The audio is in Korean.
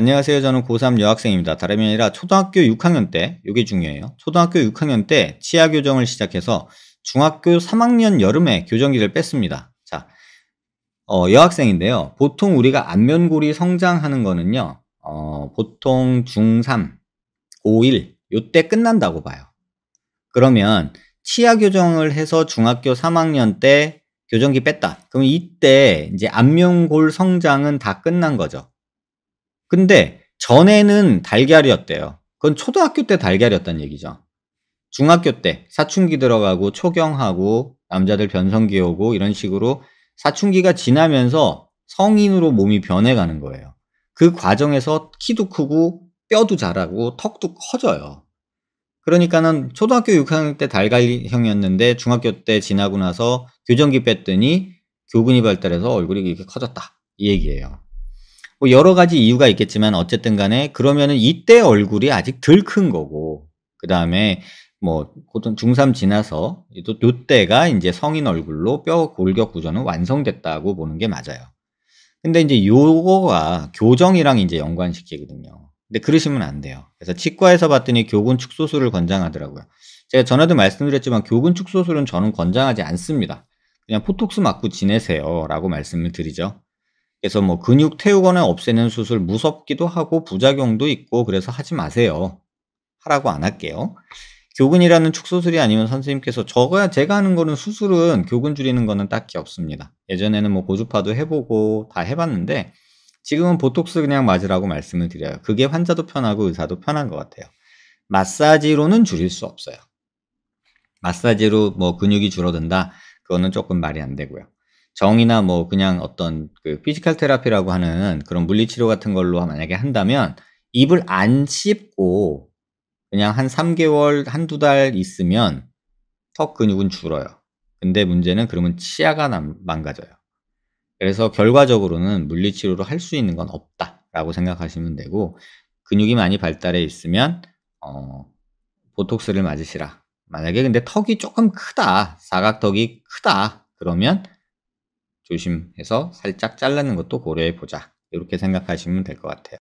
안녕하세요. 저는 고3 여학생입니다. 다름이 아니라 초등학교 6학년 때, 이게 중요해요. 초등학교 6학년 때 치아 교정을 시작해서 중학교 3학년 여름에 교정기를 뺐습니다. 자, 어, 여학생인데요. 보통 우리가 안면골이 성장하는 거는요, 어, 보통 중3, 고1, 요 때 끝난다고 봐요. 그러면 치아 교정을 해서 중학교 3학년 때 교정기 뺐다. 그럼 이때 이제 안면골 성장은 다 끝난 거죠. 근데 전에는 달걀이었대요. 그건 초등학교 때 달걀이었단 얘기죠. 중학교 때 사춘기 들어가고 초경하고 남자들 변성기 오고 이런 식으로 사춘기가 지나면서 성인으로 몸이 변해가는 거예요. 그 과정에서 키도 크고 뼈도 자라고 턱도 커져요. 그러니까는 초등학교 6학년 때 달걀형이었는데 중학교 때 지나고 나서 교정기 뺐더니 교근이 발달해서 얼굴이 이렇게 커졌다. 이 얘기예요. 뭐 여러 가지 이유가 있겠지만 어쨌든 간에 그러면은 이때 얼굴이 아직 덜 큰 거고 그 다음에 뭐 고등 중3 지나서 또 요때가 이제 성인 얼굴로 뼈 골격 구조는 완성됐다고 보는 게 맞아요. 근데 이제 요거가 교정이랑 이제 연관시키거든요. 근데 그러시면 안 돼요. 그래서 치과에서 봤더니 교근 축소술을 권장하더라고요. 제가 전에도 말씀드렸지만 교근 축소술은 저는 권장하지 않습니다. 그냥 포톡스 맞고 지내세요라고 말씀을 드리죠. 그래서 뭐 근육 태우거나 없애는 수술 무섭기도 하고 부작용도 있고 그래서 하지 마세요. 하라고 안 할게요. 교근이라는 축소술이 아니면 선생님께서 저거야 제가 하는 거는 수술은 교근 줄이는 거는 딱히 없습니다. 예전에는 뭐 고주파도 해보고 다 해봤는데 지금은 보톡스 그냥 맞으라고 말씀을 드려요. 그게 환자도 편하고 의사도 편한 것 같아요. 마사지로는 줄일 수 없어요. 마사지로 뭐 근육이 줄어든다? 그거는 조금 말이 안 되고요. 정이나 뭐 그냥 어떤 그 피지컬 테라피라고 하는 그런 물리치료 같은 걸로 만약에 한다면 입을 안 씹고 그냥 한 3개월, 한두 달 있으면 턱 근육은 줄어요. 근데 문제는 그러면 치아가 남, 망가져요. 그래서 결과적으로는 물리치료로 할 수 있는 건 없다라고 생각하시면 되고 근육이 많이 발달해 있으면 어, 보톡스를 맞으시라. 만약에 근데 턱이 조금 크다, 사각턱이 크다 그러면 조심해서 살짝 잘라는 것도 고려해 보자. 이렇게 생각하시면 될 것 같아요.